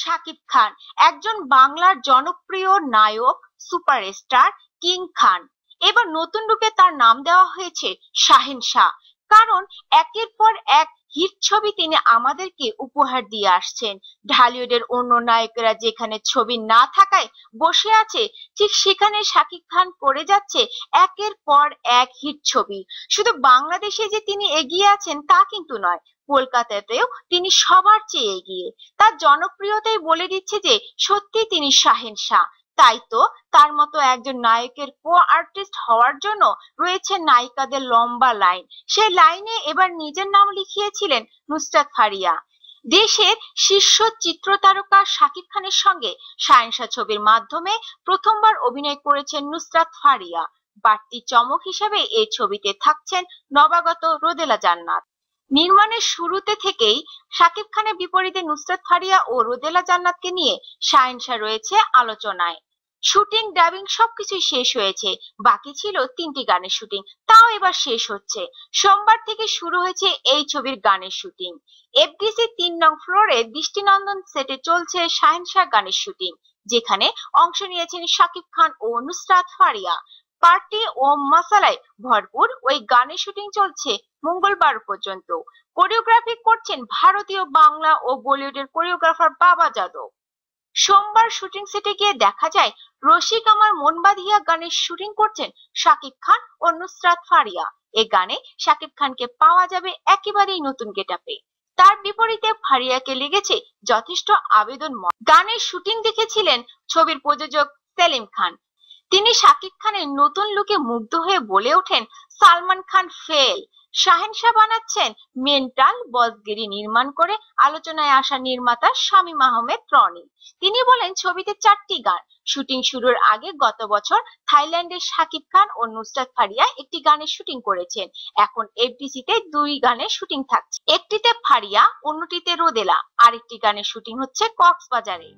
শাকিব খান একজন বাংলার জনপ্রিয় নায়ক সুপারস্টার কিং খান। এবার নতুন রূপে তার নাম দেওয়া হয়েছে শাহিন শাহ কারণ একের পর এক হিট ছবি তিনি আমাদেরকে উপহার দিয়ে আসছেন ঢালিউডের অন্য নায়কেরা যেখানে ছবি না থাকায় বসে আছে ঠিক সেখানে শাকিব খান করে যাচ্ছে একের পর এক হিট ছবি শুধু বাংলাদেশে যে তিনি এগিয়ে আছেন তা কিন্তু নয় কলকাতাতেও তিনি সবার চেয়ে এগিয়ে তার জনপ্রিয়তাই বলে দিচ্ছে যে সত্যি তিনি শাহ তাই তো তার মতো একজন নায়কের কো আর্টিস্ট হওয়ার জন্য রয়েছে নায়িকাদের লম্বা লাইন সেই লাইনে এবার নিজের নাম লিখিয়েছিলেন নুসরাত ফারিয়া দেশের শীর্ষ চিত্র তারকা শাকিব খানের সঙ্গে সায়নসা ছবির মাধ্যমে প্রথমবার অভিনয় করেছেন নুসরাত ফারিয়া বাড়তি চমক হিসেবে এই ছবিতে থাকছেন নবাগত রোদেলা জান্নাত নির্মাণের শুরুতে থেকেই শাকিব খানের বিপরীতে নুসরাত ফারিয়া ও রোদেলা জান্নাতকে নিয়ে শাহিনশা রয়েছে আলোচনায় শুটিং ডাবিং সবকিছু শেষ হয়েছে বাকি ছিল তিনটি গানের শুটিং তাও এবার শেষ হচ্ছে সোমবার থেকে শুরু হয়েছে এই ছবির গানের শুটিং এফডিসি তিন নং ফ্লোরে দৃষ্টিনন্দন সেটে চলছে শাহিনশাহ গানের শুটিং যেখানে অংশ নিয়েছেন শাকিব খান ও নুসরাত ফারিয়া পার্টি ও মশালায় ভরপুর ওই গানের শুটিং চলছে মঙ্গলবার পর্যন্ত কোরিওগ্রাফি করছেন ভারতীয় বাংলা ও বলিউডের কোরিওগ্রাফার বাবা যাদব সোমবার শুটিং সেটে গিয়ে দেখা যায় রশিক আমার মন বাঁধিয়া গানের শুটিং করছেন শাকিব খান ও নুসরাত ফারিয়া এ গানে শাকিব খানকে পাওয়া যাবে একেবারেই নতুন গেটাপে তার বিপরীতে ফারিয়াকে লেগেছে যথেষ্ট আবেদন গানের শুটিং দেখেছিলেন ছবির প্রযোজক সেলিম খান তিনি শাকিব খানের নতুন লুকে মুগ্ধ হয়ে বলে ওঠেন, সালমান খান ফেল, শাহেনশা বানাচ্ছেন মেন্টাল বসগিরি নির্মাণ করে আলোচনায় আসা নির্মাতা শামীম আহমেদ রনি তিনি বলেন ছবিতে চারটি গান শুটিং শুরুর আগে গত বছর থাইল্যান্ডের শাকিব খান ও নুসরাত ফারিয়া একটি গানের শুটিং করেছেন এখন এফডিসিতে দুই গানের শুটিং থাকছে একটিতে ফারিয়া অন্যটিতে রোদেলা আরেকটি গানের শুটিং হচ্ছে কক্সবাজারে